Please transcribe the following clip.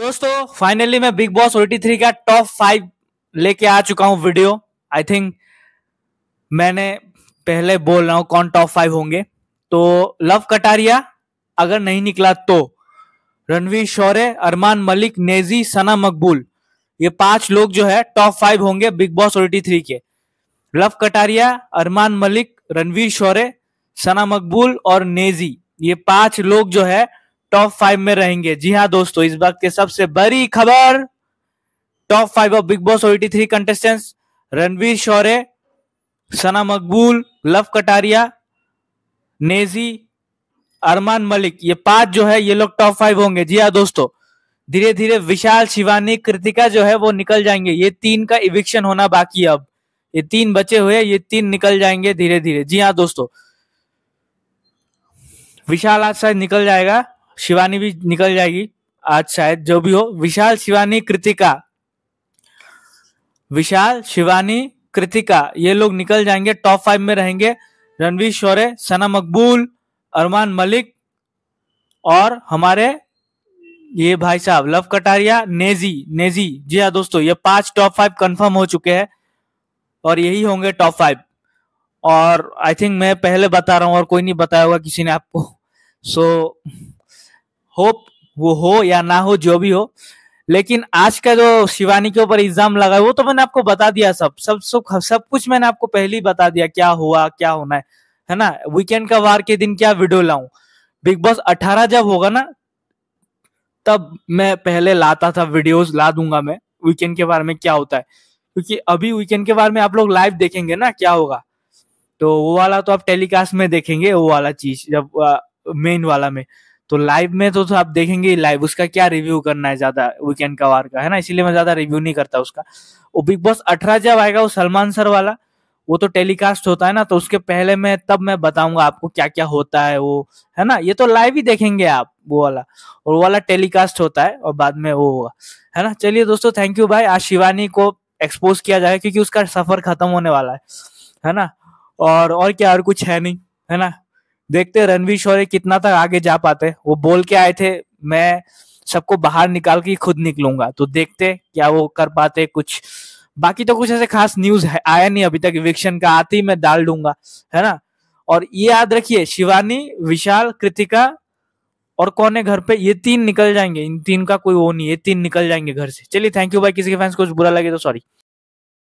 दोस्तों फाइनली मैं Bigg Boss OTT three का टॉप फाइव लेके आ चुका हूँ वीडियो आई थिंक मैंने पहले बोल रहा हूँ कौन टॉप फाइव होंगे तो लव कटारिया अगर नहीं निकला तो रणवीर शौर्य अरमान मलिक नेजी सना मकबूल ये पांच लोग जो है टॉप फाइव होंगे बिग बॉस ओटी थ्री के लव कटारिया अरमान मलिक रणवीर शौर्य सना मकबूल और नेजी ये पांच लोग जो है टॉप फाइव में रहेंगे जी हाँ दोस्तों इस वक्त की सबसे बड़ी खबर top five of Bigg Boss OTT three contestant Ranvir Shaurya Sana Maqbool Love Kataria Naezy Armaan Malik ये पांच जो है ये लोग टॉप फाइव होंगे जी हाँ दोस्तों धीरे धीरे विशाल शिवानी कृतिका जो है वो निकल जाएंगे ये तीन का इविक्शन होना बाकी है अब ये तीन बचे हुए ये तीन निकल जाएंगे धीरे धीरे जी हाँ दोस्तों विशाल आज शायद निकल जाएगा शिवानी भी निकल जाएगी आज शायद जो भी हो विशाल शिवानी कृतिका विशाल शिवानी कृतिका ये लोग निकल जाएंगे टॉप फाइव में रहेंगे रणवीर शौर्य सना मकबूल अरमान मलिक और हमारे ये भाई साहब लव कटारिया नेजी नेजी जी हाँ दोस्तों ये पांच टॉप फाइव कंफर्म हो चुके हैं और यही होंगे टॉप फाइव और आई थिंक मैं पहले बता रहा हूँ और कोई नहीं बताया होगा किसी ने आपको सो so, होप वो हो या ना हो जो भी हो लेकिन आज का जो शिवानी के ऊपर एग्जाम लगा वो तो मैंने आपको बता दिया सब सब सब सब कुछ मैंने आपको पहले ही बता दिया क्या हुआ क्या होना है है ना वीकेंड का वार के दिन क्या वीडियो लाऊं बिग बॉस अठारह जब होगा ना तब मैं पहले लाता था वीडियोस ला दूंगा मैं वीकेंड के बारे में क्या होता है क्योंकि अभी वीकेंड के बारे में आप लोग लाइव देखेंगे ना क्या होगा तो वो वाला तो आप टेलीकास्ट में देखेंगे वो वाला चीज जब मेन वाला में तो लाइव में तो, तो आप देखेंगे लाइव उसका क्या रिव्यू करना है ज्यादा वीकेंड का वार का है ना इसीलिए मैं ज्यादा रिव्यू नहीं करता उसका वो बिग बॉस अठारह जब आएगा वो सलमान सर वाला वो तो टेलीकास्ट होता है ना तो उसके पहले मैं तब मैं बताऊंगा आपको क्या क्या होता है वो है ना ये तो लाइव ही देखेंगे आप वो वाला और वो वाला टेलीकास्ट होता है और बाद में वो होगा है ना चलिए दोस्तों थैंक यू भाई आज शिवानी को एक्सपोज किया जाएगा क्योंकि उसका सफर खत्म होने वाला है है ना और और क्या और कुछ है नहीं है ना देखते रणवीर शौर्य कितना तक आगे जा पाते वो बोल के आए थे मैं सबको बाहर निकाल के खुद निकलूंगा तो देखते क्या वो कर पाते कुछ बाकी तो कुछ ऐसे खास न्यूज है आया नहीं अभी तक इविक्शन का आते ही मैं डाल दूंगा है ना और ये याद रखिए शिवानी विशाल कृतिका और कौन है घर पे ये तीन निकल जाएंगे इन तीन का कोई वो नहीं ये तीन निकल जाएंगे घर से चलिए थैंक यू भाई किसी के फैंस कुछ बुरा लगे तो सॉरी